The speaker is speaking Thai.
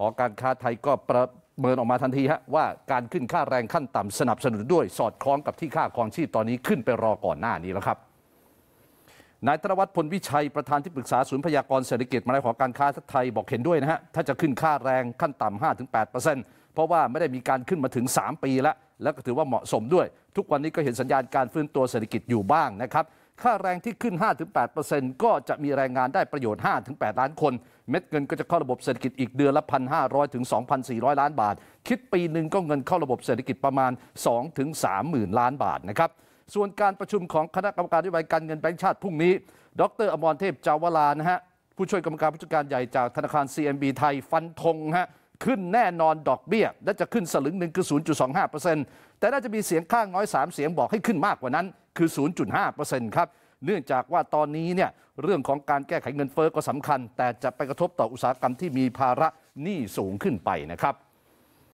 หอการค้าไทยก็ประเมินออกมาทันทีฮะว่าการขึ้นค่าแรงขั้นต่ำสนับสนุนด้วย สอดคล้องกับที่ค่าครองชีพตอนนี้ขึ้นไปรอก่อนหน้านี้แล้วครับ นายธนวัฒน์พลวิชัยประธานที่ปรึกษาศูนย์พยากรเศรษฐกิจมาัยหอการค้าไทยบอกเห็นด้วยนะฮะถ้าจะขึ้นค่าแรงขั้นต่ำห้าถึงแปดเปอร์เซ็นต์เพราะว่าไม่ได้มีการขึ้นมาถึง 3 ปีแล้วแล้วก็ถือว่าเหมาะสมด้วย ทุกวันนี้ก็เห็นสัญญาณการฟื้นตัวเศรษฐกิจอยู่บ้างนะครับค่าแรงที่ขึ้น 5-8%ก็จะมีแรงงานได้ประโยชน์ 5-8 ล้านคน เม็ดเงินก็จะเข้าระบบเศรษฐกิจอีกเดือนละ1,500ถึง2,400 ล้านบาท คิดปีหนึ่งก็เงินเข้าระบบเศรษฐกิจประมาณ 2-3หมื่นล้านบาทนะครับ ส่วนการประชุมของคณะกรรมการนโยบายการเงินแบงค์ชาติพรุ่งนี้ ดรอมรเทพจาวลานะฮะ ผู้ช่วยกรรมการผู้จัดการใหญ่จากธนาคาร CMB ไทย ฟันธงฮะขึ้นแน่นอนดอกเบี้ยและจะขึ้นสลึงหนึ่งคือ 0.25%แต่น่าจะมีเสียงข้างน้อย 3 เสียงบอกให้ขึ้นมากกว่านั้น คือ 0.5%ครับ เนื่องจากว่าตอนนี้เนี่ยเรื่องของการแก้ไขเงินเฟอ้อก็สำคัญ แต่จะไปกระทบต่ออุตสาหกรรมที่มีภาระหนี้สูงขึ้นไปนะครับ